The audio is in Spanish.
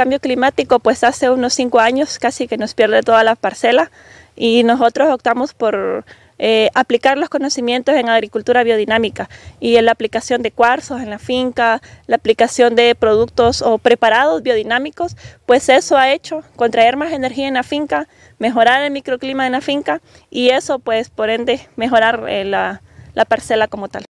cambio climático, pues hace unos cinco años casi que nos pierde toda la parcela y nosotros optamos por eh, aplicar los conocimientos en agricultura biodinámica y en la aplicación de cuarzos en la finca, la aplicación de productos o preparados biodinámicos, pues eso ha hecho contraer más energía en la finca, mejorar el microclima en la finca y eso pues por ende mejorar eh, la parcela como tal.